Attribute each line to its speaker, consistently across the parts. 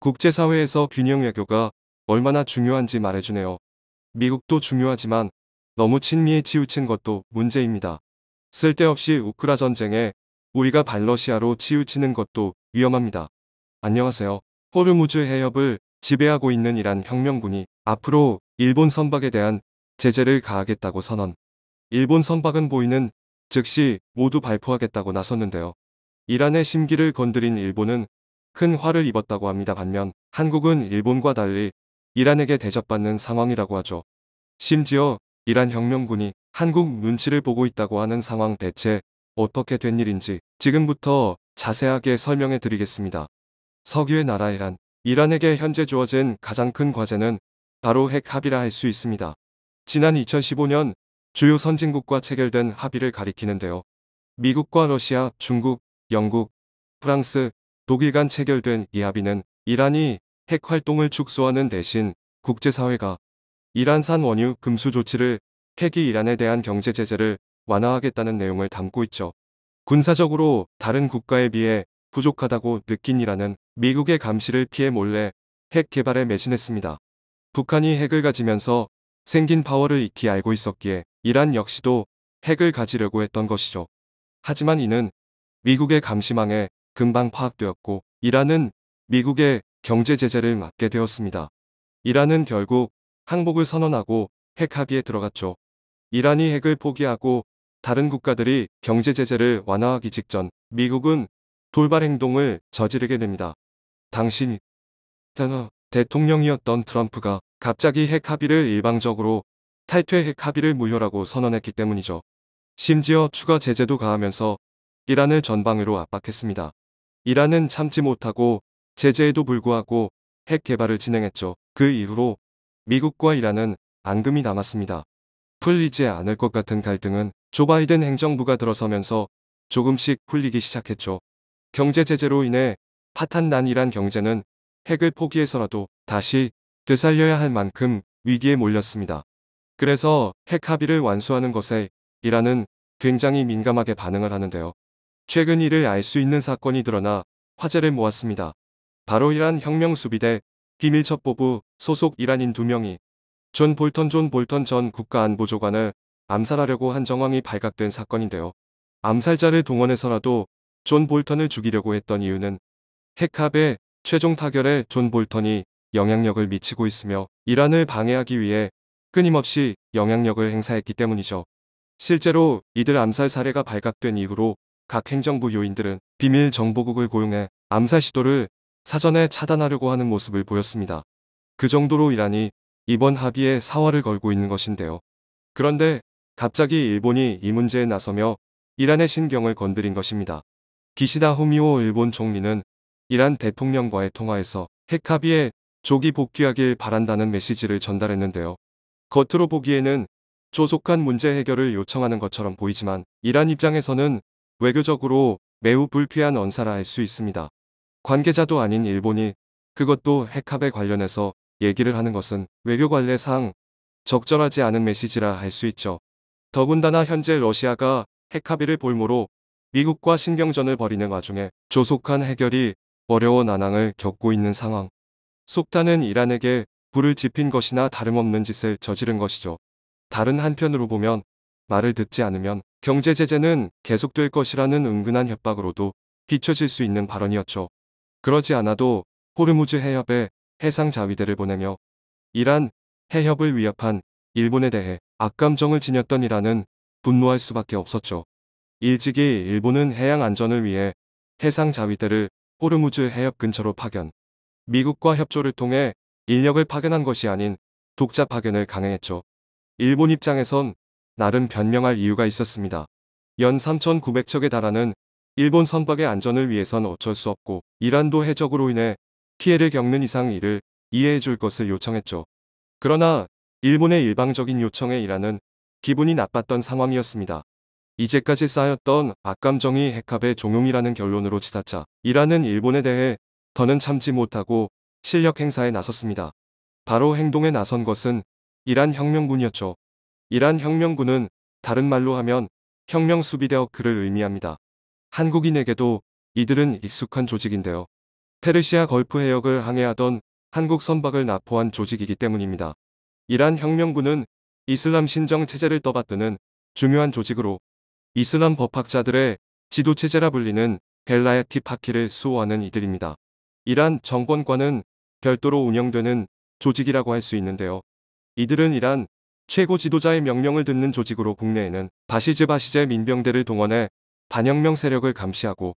Speaker 1: 국제사회에서 균형 외교가 얼마나 중요한지 말해주네요. 미국도 중요하지만 너무 친미에 치우친 것도 문제입니다. 쓸데없이 우크라 전쟁에 우리가 발러시아로 치우치는 것도 위험합니다. 안녕하세요. 호르무즈 해협을 지배하고 있는 이란 혁명군이 앞으로 일본 선박에 대한 제재를 가하겠다고 선언. 일본 선박은 보이는 즉시 모두 발포하겠다고 나섰는데요. 이란의 심기를 건드린 일본은 큰 화를 입었다고 합니다. 반면 한국은 일본과 달리 이란에게 대접받는 상황이라고 하죠. 심지어 이란 혁명군이 한국 눈치를 보고 있다고 하는 상황 대체 어떻게 된 일인지 지금부터 자세하게 설명해 드리겠습니다. 석유의 나라 이란 이란에게 현재 주어진 가장 큰 과제는 바로 핵합의라 할 수 있습니다. 지난 2015년 주요 선진국과 체결된 합의를 가리키는데요. 미국과 러시아, 중국, 영국, 프랑스, 독일 간 체결된 이 합의는 이란이 핵 활동을 축소하는 대신 국제사회가 이란산 원유 금수 조치를 핵이 이란에 대한 경제 제재를 완화하겠다는 내용을 담고 있죠. 군사적으로 다른 국가에 비해 부족하다고 느낀 이란은 미국의 감시를 피해 몰래 핵 개발에 매진했습니다. 북한이 핵을 가지면서 생긴 파워를 익히 알고 있었기에 이란 역시도 핵을 가지려고 했던 것이죠. 하지만 이는 미국의 감시망에 금방 파악되었고 이란은 미국의 경제 제재를 맞게 되었습니다. 이란은 결국 항복을 선언하고 핵 합의에 들어갔죠. 이란이 핵을 포기하고 다른 국가들이 경제 제재를 완화하기 직전 미국은 돌발 행동을 저지르게 됩니다. 당신 대통령이었던 트럼프가 갑자기 핵 합의를 일방적으로 탈퇴 핵 합의를 무효라고 선언했기 때문이죠. 심지어 추가 제재도 가하면서 이란을 전방위로 압박했습니다. 이란은 참지 못하고 제재에도 불구하고 핵 개발을 진행했죠. 그 이후로 미국과 이란은 앙금이 남았습니다. 풀리지 않을 것 같은 갈등은 조 바이든 행정부가 들어서면서 조금씩 풀리기 시작했죠. 경제 제재로 인해 파탄난 이란 경제는 핵을 포기해서라도 다시 되살려야 할 만큼 위기에 몰렸습니다. 그래서 핵 합의를 완수하는 것에 이란은 굉장히 민감하게 반응을 하는데요. 최근 이를 알 수 있는 사건이 드러나 화제를 모았습니다. 바로 이란 혁명수비대 비밀첩보부 소속 이란인 두 명이 존 볼턴 존 볼턴 전 국가안보조관을 암살하려고 한 정황이 발각된 사건인데요. 암살자를 동원해서라도 존 볼턴을 죽이려고 했던 이유는 핵합의 최종 타결에 존 볼턴이 영향력을 미치고 있으며 이란을 방해하기 위해 끊임없이 영향력을 행사했기 때문이죠. 실제로 이들 암살 사례가 발각된 이후로 각 행정부 요인들은 비밀 정보국을 고용해 암살 시도를 사전에 차단하려고 하는 모습을 보였습니다. 그 정도로 이란이 이번 합의에 사활을 걸고 있는 것인데요. 그런데 갑자기 일본이 이 문제에 나서며 이란의 신경을 건드린 것입니다. 기시다 후미오 일본 총리는 이란 대통령과의 통화에서 핵합의에 조기 복귀하길 바란다는 메시지를 전달했는데요. 겉으로 보기에는 조속한 문제 해결을 요청하는 것처럼 보이지만 이란 입장에서는 외교적으로 매우 불필한 언사라 할 수 있습니다. 관계자도 아닌 일본이 그것도 핵합에 관련해서 얘기를 하는 것은 외교 관례상 적절하지 않은 메시지라 할 수 있죠. 더군다나 현재 러시아가 핵합의를 볼모로 미국과 신경전을 벌이는 와중에 조속한 해결이 어려운 난항을 겪고 있는 상황. 속단은 이란에게 불을 지핀 것이나 다름없는 짓을 저지른 것이죠. 다른 한편으로 보면 말을 듣지 않으면 경제 제재는 계속될 것이라는 은근한 협박으로도 비춰질 수 있는 발언이었죠. 그러지 않아도 호르무즈 해협에 해상 자위대를 보내며 이란 해협을 위협한 일본에 대해 악감정을 지녔던 이란은 분노할 수밖에 없었죠. 일찍이 일본은 해양 안전을 위해 해상 자위대를 호르무즈 해협 근처로 파견, 미국과 협조를 통해 인력을 파견한 것이 아닌 독자 파견을 강행했죠. 일본 입장에선 나름 변명할 이유가 있었습니다. 연 3,900척에 달하는 일본 선박의 안전을 위해선 어쩔 수 없고 이란도 해적으로 인해 피해를 겪는 이상 이를 이해해 줄 것을 요청했죠. 그러나 일본의 일방적인 요청에 이란은 기분이 나빴던 상황이었습니다. 이제까지 쌓였던 악감정이 핵합의 종용이라는 결론으로 치닫자 이란은 일본에 대해 더는 참지 못하고 실력 행사에 나섰습니다. 바로 행동에 나선 것은 이란 혁명군이었죠. 이란 혁명군은 다른 말로 하면 혁명수비대어교를 의미합니다. 한국인에게도 이들은 익숙한 조직인데요. 페르시아 걸프 해역을 항해하던 한국 선박을 납포한 조직이기 때문입니다. 이란 혁명군은 이슬람 신정 체제를 떠받드는 중요한 조직으로 이슬람 법학자들의 지도체제라 불리는 벨라야티 파키를 수호하는 이들입니다. 이란 정권과는 별도로 운영되는 조직이라고 할 수 있는데요. 이들은 이란 최고 지도자의 명령을 듣는 조직으로 국내에는 바시즈 바시제 민병대를 동원해 반혁명 세력을 감시하고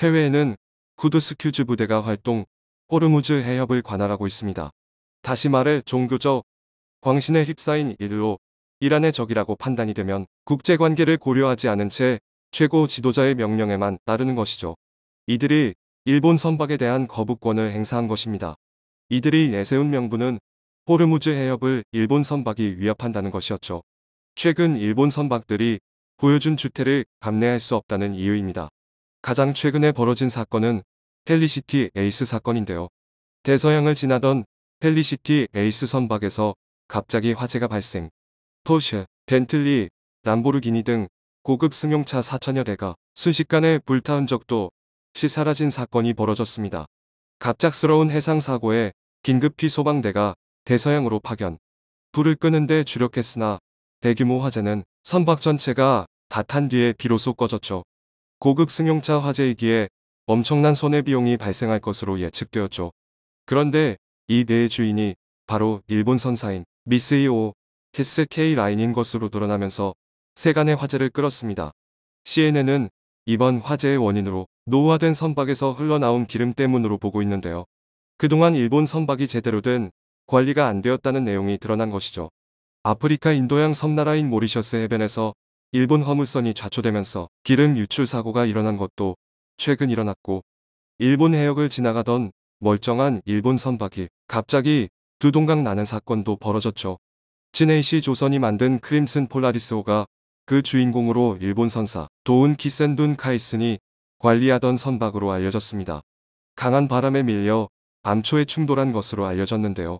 Speaker 1: 해외에는 쿠드스큐즈 부대가 활동 호르무즈 해협을 관할하고 있습니다. 다시 말해 종교적 광신에 휩싸인 일로 이란의 적이라고 판단이 되면 국제관계를 고려하지 않은 채 최고 지도자의 명령에만 따르는 것이죠. 이들이 일본 선박에 대한 거부권을 행사한 것입니다. 이들이 내세운 명분은 호르무즈 해협을 일본 선박이 위협한다는 것이었죠. 최근 일본 선박들이 보여준 주태를 감내할 수 없다는 이유입니다. 가장 최근에 벌어진 사건은 펠리시티 에이스 사건인데요. 대서양을 지나던 펠리시티 에이스 선박에서 갑자기 화재가 발생. 포쉐 벤틀리, 람보르기니 등 고급 승용차 4천여 대가 순식간에 불타은 적도 시 사라진 사건이 벌어졌습니다. 갑작스러운 해상 사고에 긴급히 소방대가 대서양으로 파견. 불을 끄는데 주력했으나 대규모 화재는 선박 전체가 다 탄 뒤에 비로소 꺼졌죠. 고급 승용차 화재이기에 엄청난 손해비용이 발생할 것으로 예측되었죠. 그런데 이네 주인이 바로 일본 선사인 미스이오 히스케이 라인인 것으로 드러나면서 세간의 화재를 끌었습니다. CNN은 이번 화재의 원인으로 노화된 선박에서 흘러나온 기름 때문으로 보고 있는데요. 그동안 일본 선박이 제대로 된 관리가 안 되었다는 내용이 드러난 것이죠. 아프리카 인도양 섬나라인 모리셔스 해변에서 일본 화물선이 좌초되면서 기름 유출 사고가 일어난 것도 최근 일어났고 일본 해역을 지나가던 멀쩡한 일본 선박이 갑자기 두 동강 나는 사건도 벌어졌죠. 진해시 조선이 만든 크림슨 폴라리스호가 그 주인공으로 일본 선사 도운 키센둔 카이슨이 관리하던 선박으로 알려졌습니다. 강한 바람에 밀려 암초에 충돌한 것으로 알려졌는데요.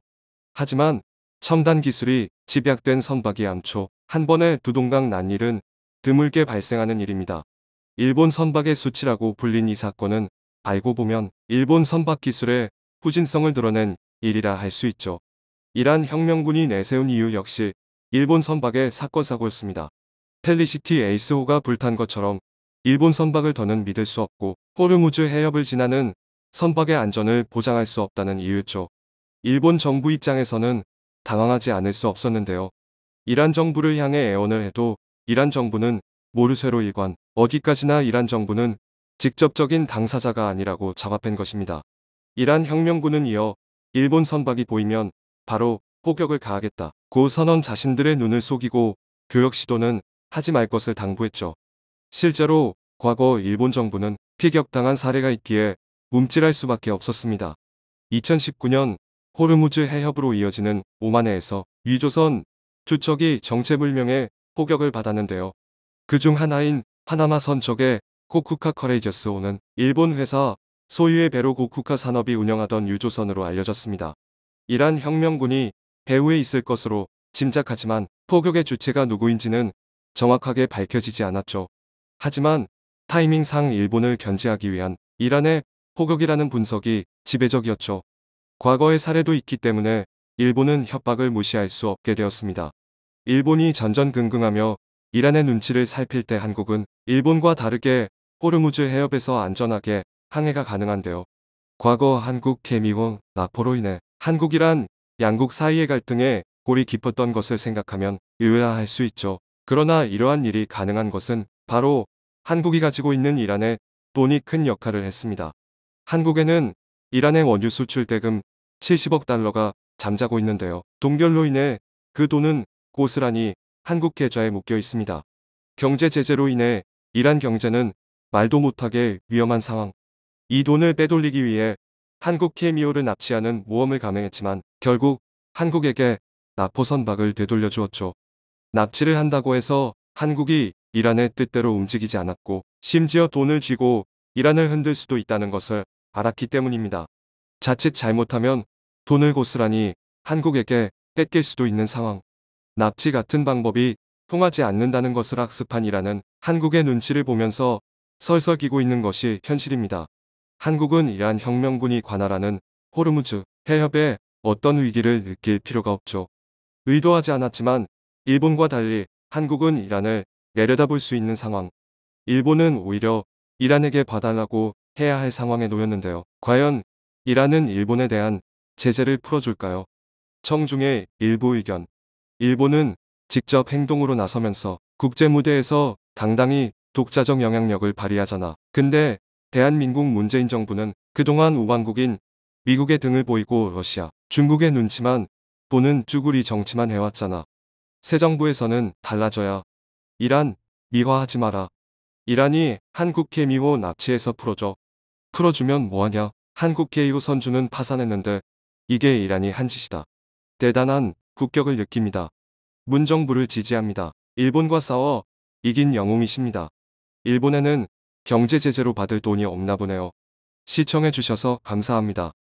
Speaker 1: 하지만 첨단 기술이 집약된 선박이 암초 한 번에 두 동강 난 일은 드물게 발생하는 일입니다. 일본 선박의 수치라고 불린 이 사건은 알고 보면 일본 선박 기술의 후진성을 드러낸 일이라 할 수 있죠. 이란 혁명군이 내세운 이유 역시 일본 선박의 사건 사고였습니다. 텔리시티 에이스호가 불탄 것처럼 일본 선박을 더는 믿을 수 없고 호르무즈 해협을 지나는 선박의 안전을 보장할 수 없다는 이유죠 일본 정부 입장에서는 당황하지 않을 수 없었는데요. 이란 정부를 향해 애원을 해도 이란 정부는 모르쇠로 일관 어디까지나 이란 정부는 직접적인 당사자가 아니라고 잡아한 것입니다. 이란 혁명군은 이어 일본 선박이 보이면 바로 폭격을 가하겠다. 고 선언 자신들의 눈을 속이고 교역 시도는 하지 말 것을 당부했죠. 실제로 과거 일본 정부는 피격당한 사례가 있기에 움찔할 수밖에 없었습니다. 2019년 호르무즈 해협으로 이어지는 오만해에서 위조선 주척이 정체불명의 폭격을 받았는데요. 그 중 하나인 파나마 선척의 코쿠카 커레이저스호는 일본 회사 소유의 배로 코쿠카 산업이 운영하던 유조선으로 알려졌습니다. 이란 혁명군이 배후에 있을 것으로 짐작하지만 폭격의 주체가 누구인지는 정확하게 밝혀지지 않았죠. 하지만 타이밍상 일본을 견제하기 위한 이란의 폭격이라는 분석이 지배적이었죠. 과거의 사례도 있기 때문에 일본은 협박을 무시할 수 없게 되었습니다. 일본이 전전긍긍하며 이란의 눈치를 살필 때 한국은 일본과 다르게 호르무즈 해협에서 안전하게 항해가 가능한데요. 과거 한국 케미원 나포로 인해 한국이란 양국 사이의 갈등에 골이 깊었던 것을 생각하면 의외화할 수 있죠. 그러나 이러한 일이 가능한 것은 바로 한국이 가지고 있는 이란의 돈이 큰 역할을 했습니다. 한국에는 이란의 원유 수출 대금 70억 달러가 잠자고 있는데요. 동결로 인해 그 돈은 고스란히 한국 계좌에 묶여 있습니다. 경제 제재로 인해 이란 경제는 말도 못하게 위험한 상황. 이 돈을 빼돌리기 위해 한국 k 미 o 를 납치하는 모험을 감행했지만 결국 한국에게 나포선박을 되돌려 주었죠. 납치를 한다고 해서 한국이 이란의 뜻대로 움직이지 않았고 심지어 돈을 쥐고 이란을 흔들 수도 있다는 것을 알았기 때문입니다. 자칫 잘못하면 돈을 고스란히 한국에게 뺏길 수도 있는 상황. 납치 같은 방법이 통하지 않는다는 것을 학습한 이라는 한국의 눈치를 보면서 설설기고 있는 것이 현실입니다. 한국은 이란 혁명군이 관할하는 호르무즈 해협에 어떤 위기를 느낄 필요가 없죠. 의도하지 않았지만 일본과 달리 한국은 이란을 내려다볼 수 있는 상황. 일본은 오히려 이란에게 봐달라고 해야 할 상황에 놓였는데요. 과연 이란은 일본에 대한 제재를 풀어줄까요? 청중의 일부 의견 일본은 직접 행동으로 나서면서 국제무대에서 당당히 독자적 영향력을 발휘하잖아. 근데 대한민국 문재인 정부는 그동안 우방국인 미국의 등을 보이고 러시아, 중국의 눈치만 보는 쭈구리 정치만 해왔잖아. 새 정부에서는 달라져야. 이란, 미화하지 마라. 이란이 한국 케미호 납치에서 풀어줘. 풀어주면 뭐하냐. 한국 이 u 선주는 파산했는데 이게 이란이 한 짓이다. 대단한 국격을 느낍니다. 문정부를 지지합니다. 일본과 싸워 이긴 영웅이십니다. 일본에는 경제 제재로 받을 돈이 없나 보네요. 시청해주셔서 감사합니다.